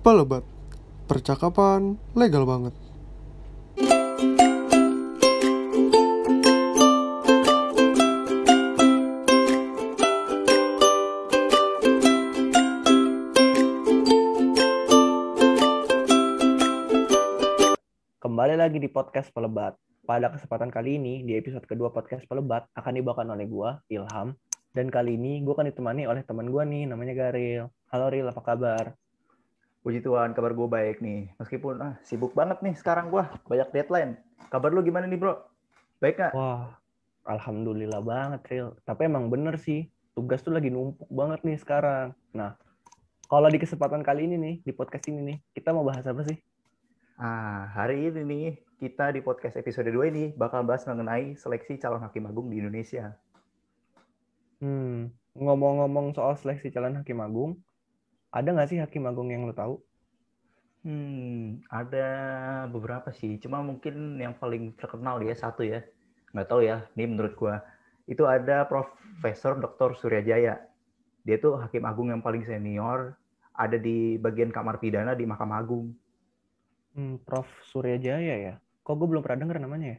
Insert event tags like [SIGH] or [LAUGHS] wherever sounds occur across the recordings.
Pelebat, percakapan legal banget. Kembali lagi di podcast Pelebat. Pada kesempatan kali ini, di episode kedua podcast Pelebat akan dibawakan oleh gue, Ilham. Dan kali ini gue akan ditemani oleh teman gue nih, namanya Garil. Halo Ril, apa kabar? Puji Tuhan, kabar gue baik nih. Meskipun ah, sibuk banget nih sekarang gue, banyak deadline. Kabar lu gimana nih bro? Baik gak? Wah, alhamdulillah banget Ril. Tapi emang bener sih, tugas tuh lagi numpuk banget nih sekarang. Nah, kalau di kesempatan kali ini nih, di podcast ini nih, kita mau bahas apa sih? Ah, hari ini nih, kita di podcast episode 2 ini bakal bahas mengenai seleksi calon hakim agung di Indonesia. Hmm, ngomong-ngomong soal seleksi calon hakim agung, ada nggak sih hakim agung yang lo tahu? Hmm, ada beberapa sih. Cuma mungkin yang paling terkenal ya satu ya. Nggak tahu ya. Ini menurut gua itu ada Profesor Dr. Suryajaya. Dia tuh hakim agung yang paling senior. Ada di bagian kamar pidana di Mahkamah Agung. Hmm, Prof. Suryajaya ya. Kok gue belum pernah denger namanya ya?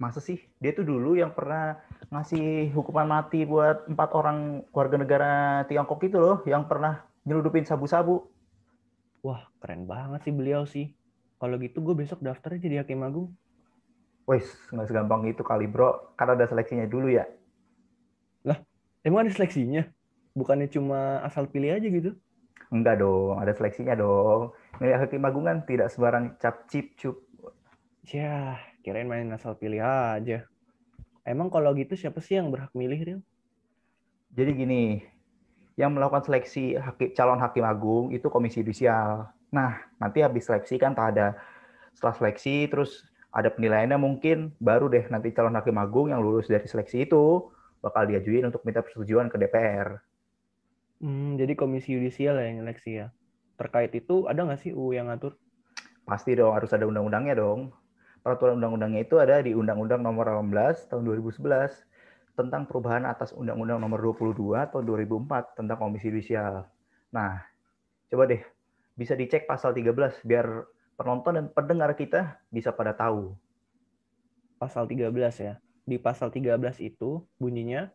Masa sih? Dia tuh dulu yang pernah ngasih hukuman mati buat empat orang warga negara Tiongkok itu loh, yang pernah nyeludupin sabu-sabu. Wah, keren banget sih beliau sih. Kalau gitu gue besok daftarnya jadi hakim agung. Wes, nggak segampang itu kali bro. Karena ada seleksinya dulu ya. Lah, emang ada seleksinya? Bukannya cuma asal pilih aja gitu? Enggak dong, ada seleksinya dong. Milih hakim agung kan tidak sebarang cap cip cup. Ya, kirain main asal pilih aja. Emang kalau gitu siapa sih yang berhak milih, Ril? Jadi gini, yang melakukan seleksi hakim, calon hakim agung itu komisi judisial. Nah, nanti habis seleksi kan tak ada setelah seleksi terus ada penilaiannya mungkin baru deh nanti calon hakim agung yang lulus dari seleksi itu bakal diajuin untuk minta persetujuan ke DPR. Hmm, jadi komisi yudisial ya yang seleksi ya. Terkait itu ada nggak sih UU yang ngatur? Pasti dong, harus ada undang-undangnya dong. Peraturan undang-undangnya itu ada di Undang-Undang Nomor 18 Tahun 2011 tentang perubahan atas Undang-Undang Nomor 22 tahun 2004 tentang Komisi Yudisial. Nah, coba deh bisa dicek pasal 13 biar penonton dan pendengar kita bisa pada tahu. Pasal 13 ya. Di pasal 13 itu bunyinya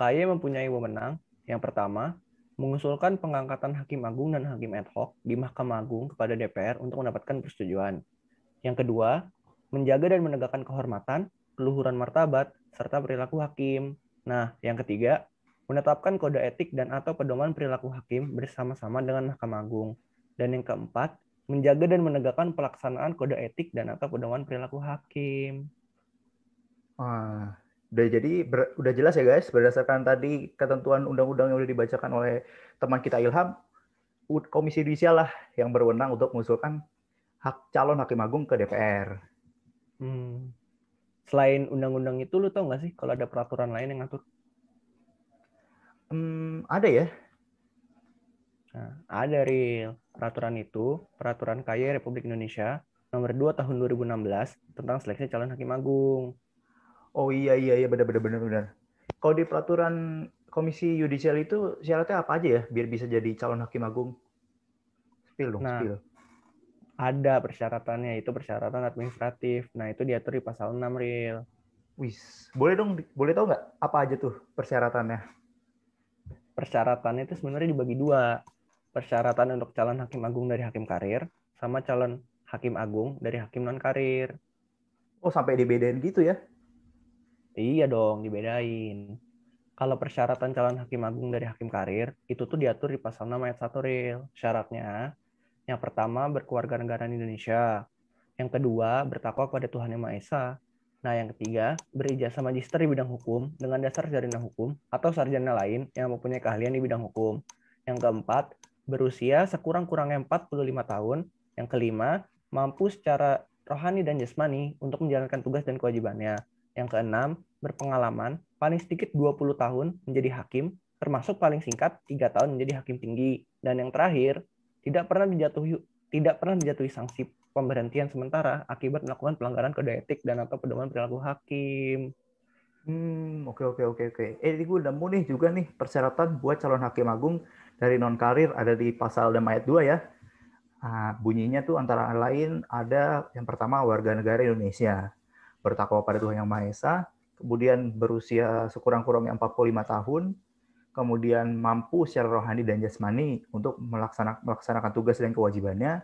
KY mempunyai wewenang yang pertama mengusulkan pengangkatan hakim agung dan hakim ad hoc di Mahkamah Agung kepada DPR untuk mendapatkan persetujuan. Yang kedua, menjaga dan menegakkan kehormatan keluhuran martabat, serta perilaku hakim. Nah, yang ketiga, menetapkan kode etik dan atau pedoman perilaku hakim bersama-sama dengan Mahkamah Agung. Dan yang keempat, menjaga dan menegakkan pelaksanaan kode etik dan atau pedoman perilaku hakim. Wah, udah jadi ber, udah jelas ya guys berdasarkan tadi ketentuan undang-undang yang udah dibacakan oleh teman kita Ilham, Komisi Yudisial lah yang berwenang untuk mengusulkan hak calon hakim agung ke DPR. Hmm selain undang-undang itu lu tau nggak sih kalau ada peraturan lain yang ngatur? Hmm, ada ya. Nah, ada real peraturan itu, peraturan KY Republik Indonesia nomor 2 tahun 2016 tentang seleksi calon hakim agung. Oh iya iya iya benar benar benar benar. Kalau di peraturan Komisi Yudisial itu syaratnya apa aja ya biar bisa jadi calon hakim agung? Spill dong, nah, spill. Ada persyaratannya, itu persyaratan administratif. Nah, itu diatur di pasal 6 real. Wis, boleh dong, boleh tahu nggak apa aja tuh persyaratannya? Persyaratannya itu sebenarnya dibagi dua. Persyaratan untuk calon hakim agung dari hakim karir, sama calon hakim agung dari hakim non-karir. Oh, sampai dibedain gitu ya? Iya dong, dibedain kalau persyaratan calon hakim agung dari hakim karir itu tuh diatur di pasal 6 ayat 1 real. Syaratnya yang pertama, berkeluarga negara Indonesia. Yang kedua, bertakwa kepada Tuhan Yang Maha Esa. Nah, yang ketiga, berijazah magister di bidang hukum dengan dasar sarjana hukum atau sarjana lain yang mempunyai keahlian di bidang hukum. Yang keempat, berusia sekurang-kurangnya 45 tahun. Yang kelima, mampu secara rohani dan jasmani untuk menjalankan tugas dan kewajibannya. Yang keenam, berpengalaman paling sedikit 20 tahun menjadi hakim, termasuk paling singkat 3 tahun menjadi hakim tinggi. Dan yang terakhir, tidak pernah dijatuhi tidak pernah dijatuhi sanksi pemberhentian sementara akibat melakukan pelanggaran kode etik dan atau pedoman perilaku hakim. Hmm, oke okay, oke okay, oke okay, oke. Eh, ini gue nemu nih juga nih persyaratan buat calon hakim agung dari non karir ada di pasal dan ayat 2 ya. Nah, bunyinya tuh antara lain ada yang pertama warga negara Indonesia bertakwa pada Tuhan Yang Maha Esa, kemudian berusia sekurang-kurangnya 45 tahun, kemudian mampu secara rohani dan jasmani untuk melaksanakan, melaksanakan tugas dan kewajibannya,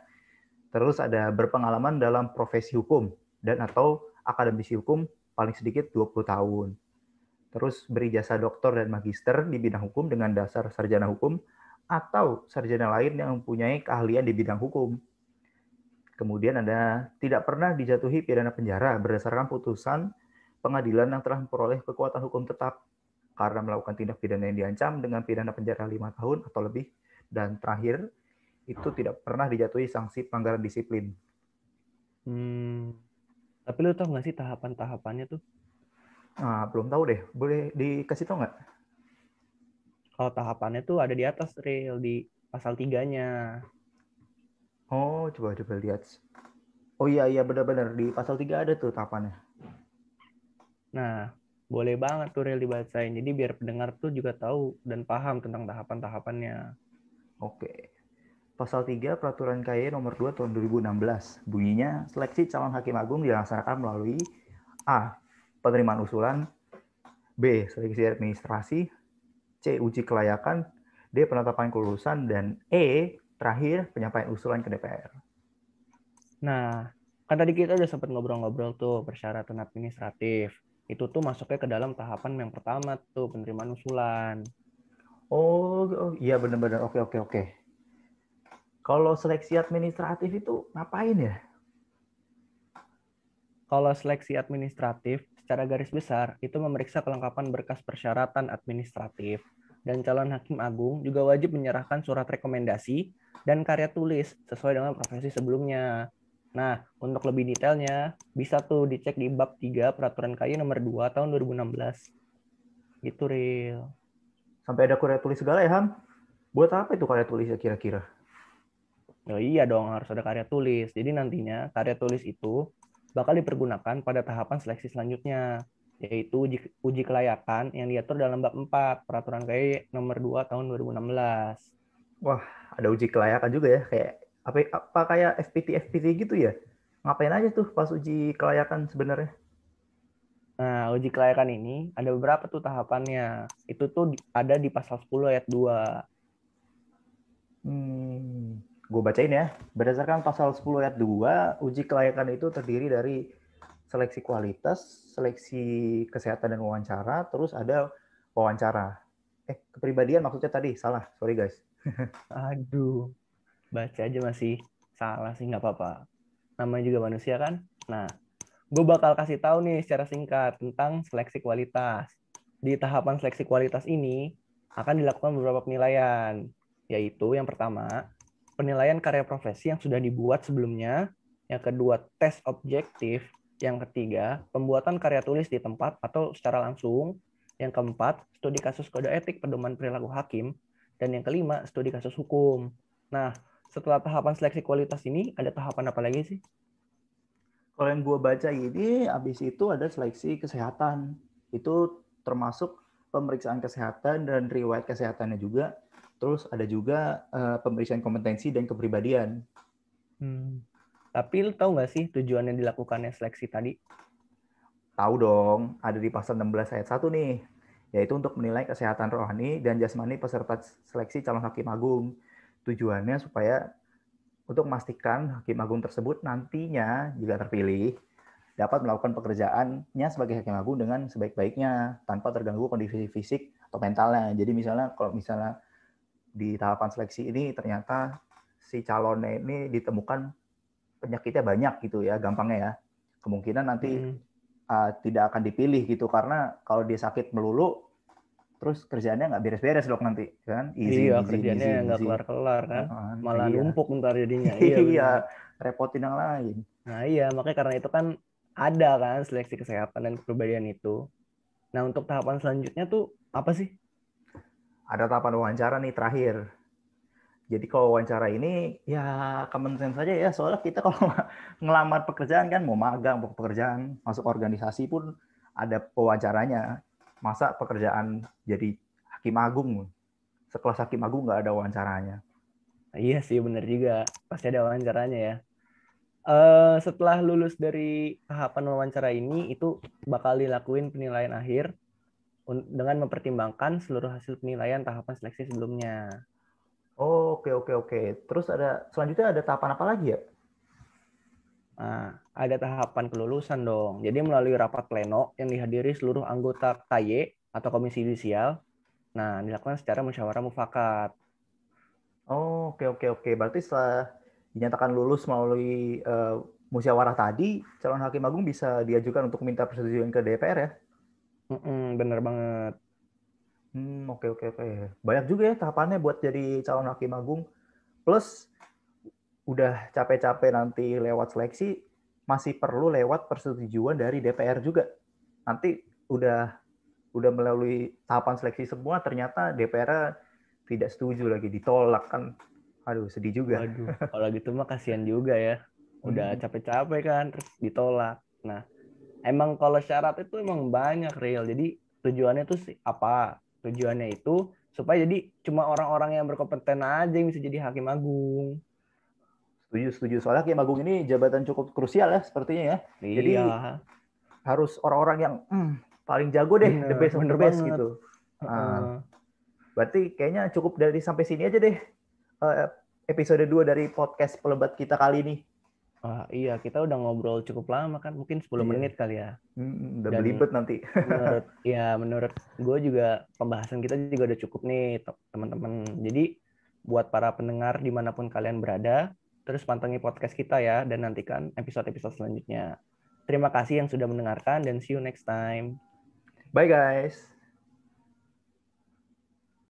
terus ada berpengalaman dalam profesi hukum dan atau akademisi hukum paling sedikit 20 tahun. Terus beri jasa doktor dan magister di bidang hukum dengan dasar sarjana hukum atau sarjana lain yang mempunyai keahlian di bidang hukum. Kemudian ada tidak pernah dijatuhi pidana penjara berdasarkan putusan pengadilan yang telah memperoleh kekuatan hukum tetap karena melakukan tindak pidana yang diancam dengan pidana penjara lima tahun atau lebih dan terakhir itu tidak pernah dijatuhi sanksi pelanggaran disiplin. Hmm. Tapi lu tau nggak sih tahapan-tahapannya tuh? Nah, belum tahu deh. Boleh dikasih tau nggak? Kalau tahapannya tuh ada di atas real di pasal tiganya. Oh, coba coba lihat. Oh iya iya benar-benar di pasal tiga ada tuh tahapannya. Nah, boleh banget tuh rel dibacain jadi biar pendengar tuh juga tahu dan paham tentang tahapan-tahapannya oke Pasal 3 Peraturan KY Nomor 2 Tahun 2016 bunyinya seleksi calon hakim agung dilaksanakan melalui A. Penerimaan usulan B. Seleksi administrasi C. Uji kelayakan D. Penetapan kelulusan dan E. Terakhir penyampaian usulan ke DPR. Nah, kan tadi kita udah sempat ngobrol-ngobrol tuh persyaratan administratif itu tuh masuknya ke dalam tahapan yang pertama tuh penerimaan usulan. Oh, oh iya benar-benar. Oke, oke, oke. Kalau seleksi administratif itu ngapain ya? Kalau seleksi administratif secara garis besar itu memeriksa kelengkapan berkas persyaratan administratif dan calon hakim agung juga wajib menyerahkan surat rekomendasi dan karya tulis sesuai dengan profesi sebelumnya. Nah, untuk lebih detailnya bisa tuh dicek di bab 3 peraturan KY nomor 2 tahun 2016. Gitu, real. Sampai ada karya tulis segala ya, Ham? Buat apa itu karya tulis ya kira-kira? Oh iya dong, harus ada karya tulis. Jadi nantinya karya tulis itu bakal dipergunakan pada tahapan seleksi selanjutnya, yaitu uji, uji kelayakan yang diatur dalam bab 4 peraturan KY nomor 2 tahun 2016. Wah, ada uji kelayakan juga ya, kayak apa apa kayak FPT FPT gitu ya ngapain aja tuh pas uji kelayakan sebenarnya nah uji kelayakan ini ada beberapa tuh tahapannya itu tuh ada di pasal 10 ayat 2 hmm gue bacain ya berdasarkan pasal 10 ayat 2 uji kelayakan itu terdiri dari seleksi kualitas seleksi kesehatan dan wawancara terus ada wawancara eh kepribadian maksudnya tadi salah sorry guys [LAUGHS] aduh baca aja masih salah sih nggak apa-apa namanya juga manusia kan nah gue bakal kasih tahu nih secara singkat tentang seleksi kualitas di tahapan seleksi kualitas ini akan dilakukan beberapa penilaian yaitu yang pertama penilaian karya profesi yang sudah dibuat sebelumnya yang kedua tes objektif yang ketiga pembuatan karya tulis di tempat atau secara langsung yang keempat studi kasus kode etik pedoman perilaku hakim dan yang kelima studi kasus hukum nah setelah tahapan seleksi kualitas ini ada tahapan apa lagi sih? Kalau yang gue baca ini, habis itu ada seleksi kesehatan. Itu termasuk pemeriksaan kesehatan dan riwayat kesehatannya juga. Terus ada juga uh, pemeriksaan kompetensi dan kepribadian. Hmm. Tapi lo tahu nggak sih tujuan yang dilakukannya seleksi tadi? Tahu dong, ada di pasal 16 ayat 1 nih, yaitu untuk menilai kesehatan rohani dan jasmani peserta seleksi calon hakim agung tujuannya supaya untuk memastikan hakim agung tersebut nantinya jika terpilih dapat melakukan pekerjaannya sebagai hakim agung dengan sebaik-baiknya tanpa terganggu kondisi fisik atau mentalnya. Jadi misalnya kalau misalnya di tahapan seleksi ini ternyata si calonnya ini ditemukan penyakitnya banyak gitu ya, gampangnya ya. Kemungkinan nanti hmm. uh, tidak akan dipilih gitu karena kalau dia sakit melulu terus kerjaannya nggak beres-beres loh nanti kan easy, iya easy, kerjaannya nggak kelar-kelar kan nah, malah iya. numpuk ntar jadinya [LAUGHS] iya, iya repotin yang lain nah iya makanya karena itu kan ada kan seleksi kesehatan dan kepribadian itu nah untuk tahapan selanjutnya tuh apa sih ada tahapan wawancara nih terakhir jadi kalau wawancara ini ya common sense saja ya soalnya kita kalau [LAUGHS] ngelamar pekerjaan kan mau magang mau pekerjaan masuk organisasi pun ada wawancaranya masa pekerjaan jadi hakim agung sekelas hakim agung nggak ada wawancaranya iya sih benar juga pasti ada wawancaranya ya uh, setelah lulus dari tahapan wawancara ini itu bakal dilakuin penilaian akhir dengan mempertimbangkan seluruh hasil penilaian tahapan seleksi sebelumnya. Oke oh, oke okay, oke okay, Okay. Terus ada selanjutnya ada tahapan apa lagi ya? Nah, ada tahapan kelulusan dong. Jadi melalui rapat pleno yang dihadiri seluruh anggota KY atau komisi judisial. Nah, dilakukan secara musyawarah mufakat. Oh, oke okay, oke okay, oke. Okay. Berarti setelah dinyatakan lulus melalui uh, musyawarah tadi, calon hakim agung bisa diajukan untuk minta persetujuan ke DPR ya? Mm -mm, bener banget. Hmm, oke oke oke. Banyak juga ya tahapannya buat jadi calon hakim agung. Plus udah capek-capek nanti lewat seleksi masih perlu lewat persetujuan dari DPR juga. Nanti udah udah melalui tahapan seleksi semua ternyata DPR tidak setuju lagi ditolak kan. Aduh sedih juga. Aduh, [LAUGHS] kalau gitu mah kasihan juga ya. Udah hmm. capek-capek kan terus ditolak. Nah, emang kalau syarat itu emang banyak real. Jadi tujuannya itu apa? Tujuannya itu supaya jadi cuma orang-orang yang berkompeten aja yang bisa jadi hakim agung. Setuju, setuju. Soalnya Hakim Agung ini jabatan cukup krusial ya sepertinya ya. Iya. Jadi harus orang-orang yang mm, paling jago deh, yeah, the best of the best banget. gitu. Uh, Berarti kayaknya cukup dari sampai sini aja deh eh, episode 2 dari podcast pelebat kita kali ini. Wah, iya, kita udah ngobrol cukup lama kan, mungkin 10 iya. menit kali ya. Hmm, udah Dan belibet nanti. menurut, [LAUGHS] ya, menurut gue juga pembahasan kita juga udah cukup nih, teman-teman. Jadi buat para pendengar dimanapun kalian berada, Terus pantengi podcast kita ya dan nantikan episode-episode selanjutnya. Terima kasih yang sudah mendengarkan dan see you next time. Bye guys.